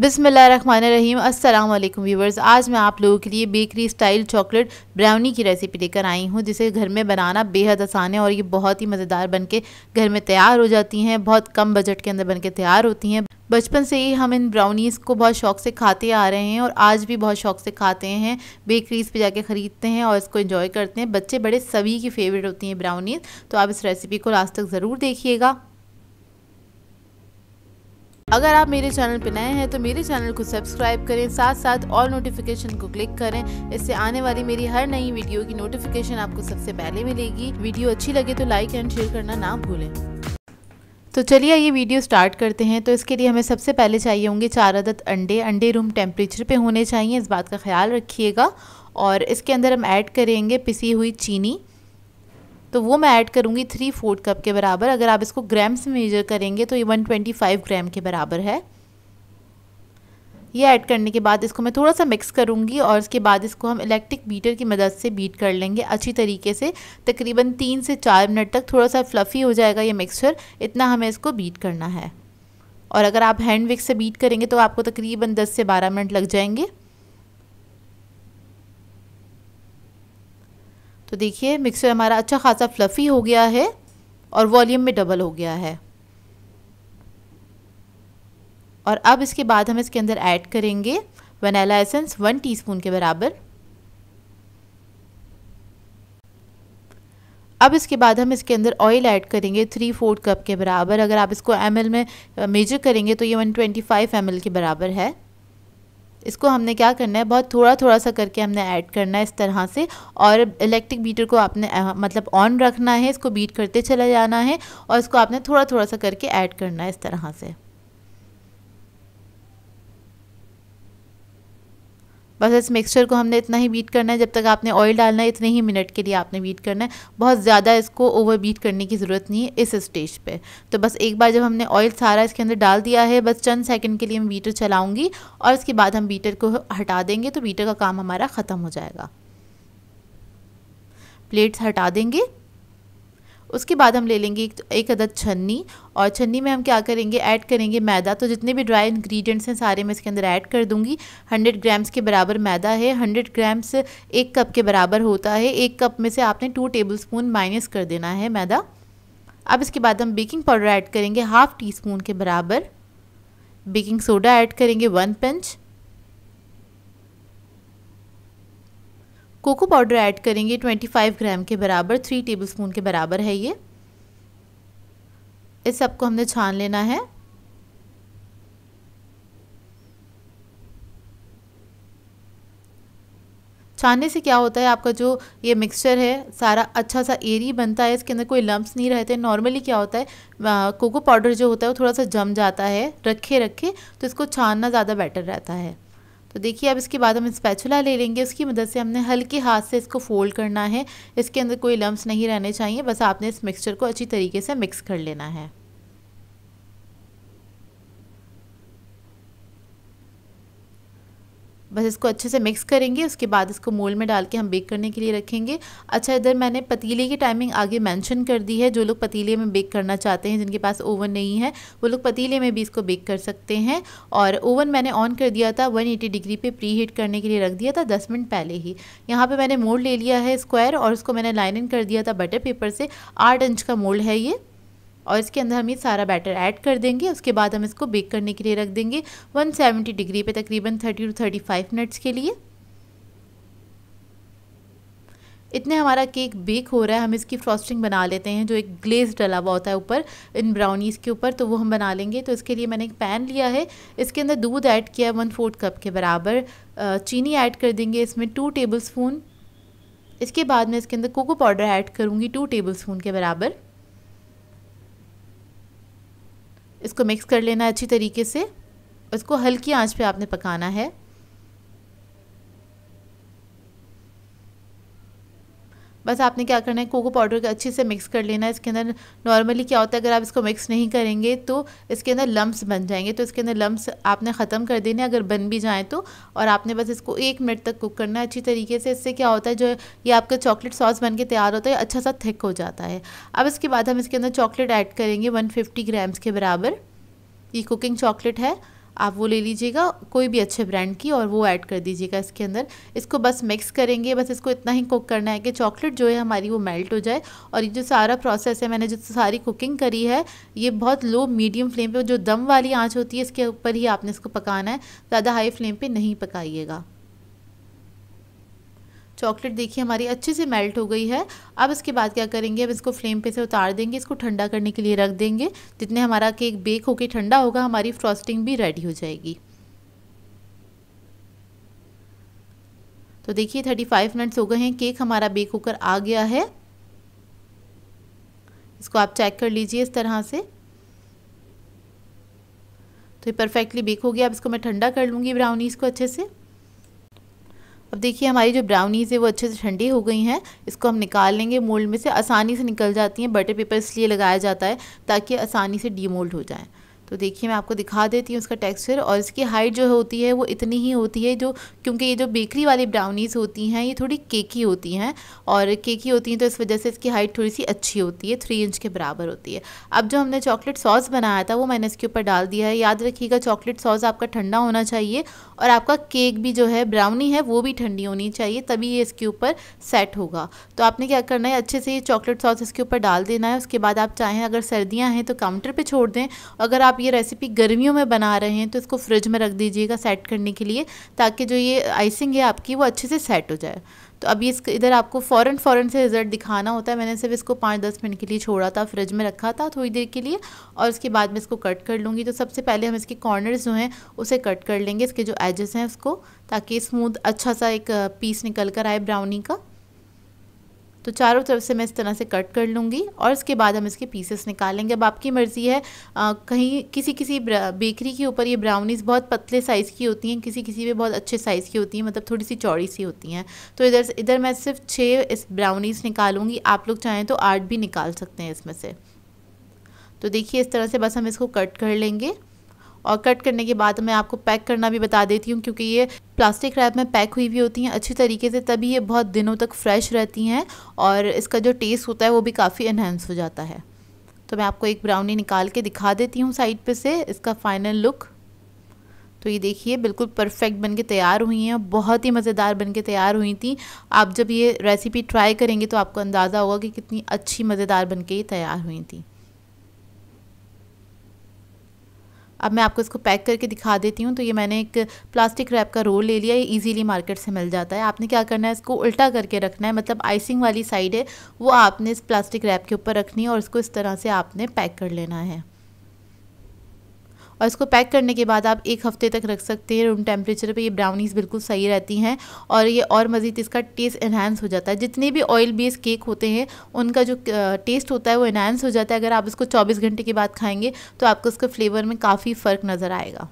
बिसमीम अल्लाम व्यूवर्स आज मैं आप लोगों के लिए बेकरी स्टाइल चॉकलेट ब्राउनी की रेसिपी लेकर आई हूँ जिसे घर में बनाना बेहद आसान है और ये बहुत ही मज़ेदार बनके घर में तैयार हो जाती हैं बहुत कम बजट के अंदर बनके तैयार होती हैं बचपन से ही हम इन ब्राउनीज़ को बहुत शौक से खाते आ रहे हैं और आज भी बहुत शौक से खाते हैं बेकरीज पे जाके ख़रीदते हैं और इसको एंजॉय करते हैं बच्चे बड़े सभी की फेवरेट होती हैं ब्राउनीज़ तो आप इस रेसिपी को लास्ट तक ज़रूर देखिएगा अगर आप मेरे चैनल पर नए हैं तो मेरे चैनल को सब्सक्राइब करें साथ साथ ऑल नोटिफिकेशन को क्लिक करें इससे आने वाली मेरी हर नई वीडियो की नोटिफिकेशन आपको सबसे पहले मिलेगी वीडियो अच्छी लगे तो लाइक एंड शेयर करना ना भूलें तो चलिए ये वीडियो स्टार्ट करते हैं तो इसके लिए हमें सबसे पहले चाहिए होंगे चार अदद अंडे अंडे रूम टेम्परेचर पे होने चाहिए इस बात का ख्याल रखिएगा और इसके अंदर हम ऐड करेंगे पिसी हुई चीनी तो वो मैं ऐड करूँगी थ्री फोर्थ कप के बराबर अगर आप इसको ग्राम्स में मेजर करेंगे तो ये वन ट्वेंटी फाइव ग्राम के बराबर है ये ऐड करने के बाद इसको मैं थोड़ा सा मिक्स करूँगी और उसके बाद इसको हम इलेक्ट्रिक बीटर की मदद से बीट कर लेंगे अच्छी तरीके से तकरीबन तीन से चार मिनट तक थोड़ा सा फ्लफ़ी हो जाएगा ये मिक्सचर इतना हमें इसको बीट करना है और अगर आप हैंड विक से बीट करेंगे तो आपको तकरीबन दस से बारह मिनट लग जाएंगे तो देखिए मिक्सर हमारा अच्छा खासा फ्लफ़ी हो गया है और वॉल्यूम में डबल हो गया है और अब इसके बाद हम इसके अंदर ऐड करेंगे वनीला एसेंस वन टीस्पून के बराबर अब इसके बाद हम इसके अंदर ऑयल ऐड करेंगे थ्री फोर्थ कप के बराबर अगर आप इसको एम में मेजर uh, करेंगे तो ये वन ट्वेंटी फाइव एम के बराबर है इसको हमने क्या करना है बहुत थोड़ा थोड़ा सा करके हमने ऐड करना है इस तरह से और इलेक्ट्रिक बीटर को आपने मतलब ऑन रखना है इसको बीट करते चला जाना है और इसको आपने थोड़ा थोड़ा सा करके ऐड करना है इस तरह से बस इस मिक्सचर को हमने इतना ही बीट करना है जब तक आपने ऑयल डालना है इतने ही मिनट के लिए आपने बीट करना है बहुत ज़्यादा इसको ओवर बीट करने की ज़रूरत नहीं है इस स्टेज पर तो बस एक बार जब हमने ऑयल सारा इसके अंदर डाल दिया है बस चंद सेकेंड के लिए हम बीटर चलाऊँगी और इसके बाद हम बीटर को हटा देंगे तो बीटर का काम हमारा ख़त्म हो जाएगा प्लेट्स हटा देंगे उसके बाद हम ले लेंगे एक अदद छन्नी और छन्नी में हम क्या करेंगे ऐड करेंगे मैदा तो जितने भी ड्राई इंग्रेडिएंट्स हैं सारे मैं इसके अंदर ऐड कर दूंगी 100 ग्राम्स के बराबर मैदा है 100 ग्राम्स एक कप के बराबर होता है एक कप में से आपने टू टेबल स्पून माइनस कर देना है मैदा अब इसके बाद हम बेकिंग पाउडर ऐड करेंगे हाफ़ टी स्पून के बराबर बेकिंग सोडा ऐड करेंगे one pinch cocoa powder add करेंगे 25 ग्राम के बराबर थ्री टेबलस्पून के बराबर है ये इस सबको हमने छान लेना है छानने से क्या होता है आपका जो ये मिक्सचर है सारा अच्छा सा एरी बनता है इसके अंदर कोई लम्ब्स नहीं रहते नॉर्मली क्या होता है कोको पाउडर जो होता है वो थोड़ा सा जम जाता है रखे रखे तो इसको छानना ज़्यादा बेटर रहता है तो देखिए अब इसके बाद हम स्पैचुला ले लेंगे उसकी मदद से हमने हल्के हाथ से इसको फोल्ड करना है इसके अंदर कोई लम्ब नहीं रहने चाहिए बस आपने इस मिक्सचर को अच्छी तरीके से मिक्स कर लेना है बस इसको अच्छे से मिक्स करेंगे उसके बाद इसको मोल में डाल के हम बेक करने के लिए रखेंगे अच्छा इधर मैंने पतीले की टाइमिंग आगे मैंशन कर दी है जो लोग पतीले में बेक करना चाहते हैं जिनके पास ओवन नहीं है वो लोग पतीले में भी इसको बेक कर सकते हैं और ओवन मैंने ऑन कर दिया था वन डिग्री पर प्री हीट करने के लिए रख दिया था दस मिनट पहले ही यहाँ पर मैंने मोल ले लिया है स्क्वायर और उसको मैंने लाइन इन कर दिया था बटर पेपर से आठ इंच का मोल्ड है ये और इसके अंदर हम ये सारा बैटर ऐड कर देंगे उसके बाद हम इसको बेक करने के लिए रख देंगे 170 डिग्री पे तकरीबन 30 टू 35 मिनट्स के लिए इतने हमारा केक बेक हो रहा है हम इसकी फ्रॉस्टिंग बना लेते हैं जो एक ग्लेज डला हुआ होता है ऊपर इन ब्राउनीज़ के ऊपर तो वो हम बना लेंगे तो इसके लिए मैंने एक पैन लिया है इसके अंदर दूध ऐड किया है वन फोर्थ कप के बराबर चीनी ऐड कर देंगे इसमें टू टेबल स्पून इसके बाद मैं इसके अंदर कोको पाउडर ऐड करूँगी टू टेबल स्पून के बराबर इसको मिक्स कर लेना अच्छी तरीके से इसको हल्की आंच पे आपने पकाना है बस आपने क्या करना है कोको पाउडर को अच्छे से मिक्स कर लेना है इसके अंदर नॉर्मली क्या होता है अगर आप इसको मिक्स नहीं करेंगे तो इसके अंदर लम्ब्स बन जाएंगे तो इसके अंदर लम्ब्स आपने ख़त्म कर देने अगर बन भी जाएँ तो और आपने बस इसको एक मिनट तक कुक करना है अच्छी तरीके से इससे क्या होता है जो ये आपका चॉकलेट सॉस बन के तैयार होता है अच्छा सा थिक हो जाता है अब इसके बाद हम इसके अंदर चॉकलेट ऐड करेंगे फिफ्टी ग्राम्स के बराबर ये कुकिंग चॉकलेट है आप वो ले लीजिएगा कोई भी अच्छे ब्रांड की और वो ऐड कर दीजिएगा इसके अंदर इसको बस मिक्स करेंगे बस इसको इतना ही कुक करना है कि चॉकलेट जो है हमारी वो मेल्ट हो जाए और ये जो सारा प्रोसेस है मैंने जो सारी कुकिंग करी है ये बहुत लो मीडियम फ्लेम पर जो दम वाली आँच होती है इसके ऊपर ही आपने इसको पकाना है ज़्यादा हाई फ्लेम पर नहीं पकाइएगा चॉकलेट देखिए हमारी अच्छे से मेल्ट हो गई है अब इसके बाद क्या करेंगे अब इसको फ्लेम पे से उतार देंगे इसको ठंडा करने के लिए रख देंगे जितने हमारा केक बेक होके ठंडा होगा हमारी फ्रॉस्टिंग भी रेडी हो जाएगी तो देखिए थर्टी फाइव मिनट्स हो गए हैं केक हमारा बेक होकर आ गया है इसको आप चेक कर लीजिए इस तरह से तो ये परफेक्टली बेक हो गया अब इसको मैं ठंडा कर लूँगी ब्राउनीज़ को अच्छे से अब देखिए हमारी जो ब्राउनीज़ है वो अच्छे से ठंडी हो गई हैं इसको हम निकाल लेंगे मोल्ड में से आसानी से निकल जाती हैं बटर पेपर इसलिए लगाया जाता है ताकि आसानी से डीमोल्ड हो जाए तो देखिए मैं आपको दिखा देती हूँ उसका टेक्सचर और इसकी हाइट जो होती है वो इतनी ही होती है जो क्योंकि ये जो बेकरी वाली ब्राउनीज़ होती हैं ये थोड़ी केकी होती हैं और केकी होती हैं तो इस वजह से इसकी हाइट थोड़ी सी अच्छी होती है थ्री इंच के बराबर होती है अब जो हमने चॉकलेट सॉस बनाया था वो मैंने इसके ऊपर डाल दिया है याद रखिएगा चॉकलेट सॉस आपका ठंडा होना चाहिए और आपका केक भी जो है ब्राउनी है वो भी ठंडी होनी चाहिए तभी ये इसके ऊपर सेट होगा तो आपने क्या करना है अच्छे से ये चॉकलेट सॉस इसके ऊपर डाल देना है उसके बाद आप चाहें अगर सर्दियाँ हैं तो काउंटर पर छोड़ दें अगर आप ये रेसिपी गर्मियों में बना रहे हैं तो इसको फ्रिज में रख दीजिएगा सेट करने के लिए ताकि जो ये आइसिंग है आपकी वो अच्छे से सेट हो जाए तो अभी इस इधर आपको फ़ौरन फ़ौरन से रिज़ल्ट दिखाना होता है मैंने सिर्फ इसको पाँच दस मिनट के लिए छोड़ा था फ्रिज में रखा था थोड़ी देर के लिए और उसके बाद मैं इसको कट कर लूँगी तो सबसे पहले हम इसके कॉर्नर जो हैं उसे कट कर लेंगे इसके जो एजेस हैं उसको ताकि स्मूथ अच्छा सा एक पीस निकल कर आए ब्राउनी का तो चारों तरफ से मैं इस तरह से कट कर लूँगी और इसके बाद हम इसके पीसेस निकालेंगे अब आपकी मर्ज़ी है आ, कहीं किसी किसी बेकरी के ऊपर ये ब्राउनीज़ बहुत पतले साइज़ की होती हैं किसी किसी में बहुत अच्छे साइज़ की होती हैं मतलब थोड़ी सी चौड़ी सी होती हैं तो इधर इधर मैं सिर्फ छः इस ब्राउनीज़ निकालूँगी आप लोग चाहें तो आठ भी निकाल सकते हैं इसमें से तो देखिए इस तरह से बस हम इसको कट कर लेंगे और कट करने के बाद मैं आपको पैक करना भी बता देती हूँ क्योंकि ये प्लास्टिक रैप में पैक हुई हुई होती हैं अच्छी तरीके से तभी ये बहुत दिनों तक फ्रेश रहती हैं और इसका जो टेस्ट होता है वो भी काफ़ी इन्हेंस हो जाता है तो मैं आपको एक ब्राउनी निकाल के दिखा देती हूँ साइड पे से इसका फाइनल लुक तो ये देखिए बिल्कुल परफेक्ट बन के तैयार हुई हैं बहुत ही मज़ेदार बन के तैयार हुई थी आप जब ये रेसिपी ट्राई करेंगे तो आपको अंदाज़ा होगा कि कितनी अच्छी मज़ेदार बन के ये तैयार हुई थी अब मैं आपको इसको पैक करके दिखा देती हूँ तो ये मैंने एक प्लास्टिक रैप का रोल ले लिया ये ईजिली मार्केट से मिल जाता है आपने क्या करना है इसको उल्टा करके रखना है मतलब आइसिंग वाली साइड है वो आपने इस प्लास्टिक रैप के ऊपर रखनी है और इसको इस तरह से आपने पैक कर लेना है और इसको पैक करने के बाद आप एक हफ्ते तक रख सकते हैं रूम टेम्परेचर पर ये ब्राउनीज़ बिल्कुल सही रहती हैं और ये और मज़ीद इसका टेस्ट इन्हांस हो जाता है जितने भी ऑयल बेस्ड केक होते हैं उनका जो टेस्ट होता है वो इन्हांस हो जाता है अगर आप इसको चौबीस घंटे के बाद खाएँगे तो आपको उसके फ्लेवर में काफ़ी फ़र्क नज़र आएगा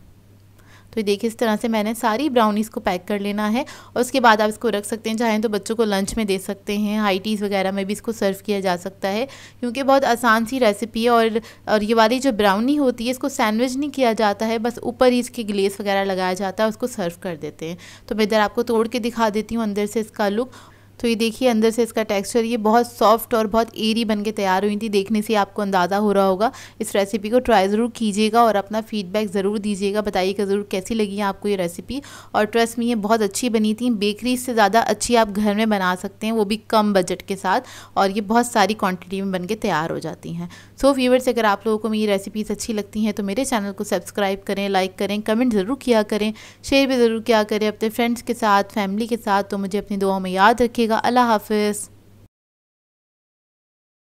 तो देखिए इस तरह से मैंने सारी ब्राउनीज़ को पैक कर लेना है और उसके बाद आप इसको रख सकते हैं चाहें तो बच्चों को लंच में दे सकते हैं हाई टीज़ वगैरह में भी इसको सर्व किया जा सकता है क्योंकि बहुत आसान सी रेसिपी है और, और ये वाली जो ब्राउनी होती है इसको सैंडविच नहीं किया जाता है बस ऊपर ही इसके ग्लेस वगैरह लगाया जाता है उसको सर्व कर देते हैं तो मैं इधर आपको तोड़ के दिखा देती हूँ अंदर से इसका लुक तो ये देखिए अंदर से इसका टेक्सचर ये बहुत सॉफ्ट और बहुत एरी बन के तैयार हुई थी देखने से आपको अंदाज़ा हो रहा होगा इस रेसिपी को ट्राई ज़रूर कीजिएगा और अपना फीडबैक ज़रूर दीजिएगा बताइएगा ज़रूर कैसी लगी है आपको ये रेसिपी और ट्रस्ट में ये बहुत अच्छी बनी थी बेकरी से ज़्यादा अच्छी आप घर में बना सकते हैं वो भी कम बजट के साथ और ये बहुत सारी क्वान्टिटी में बन के तैयार हो जाती हैं सो व्यूवर्स अगर आप लोगों को मेरी रेसिपीज़ अच्छी लगती हैं तो मेरे चैनल को सब्सक्राइब करें लाइक करें कमेंट ज़रूर किया करें शेयर भी ज़रूर किया करें अपने फ्रेंड्स के साथ फैमिली के साथ तो मुझे अपनी दुआओं में याद रखिएगा रहिएगा अल्लाह हाफिज़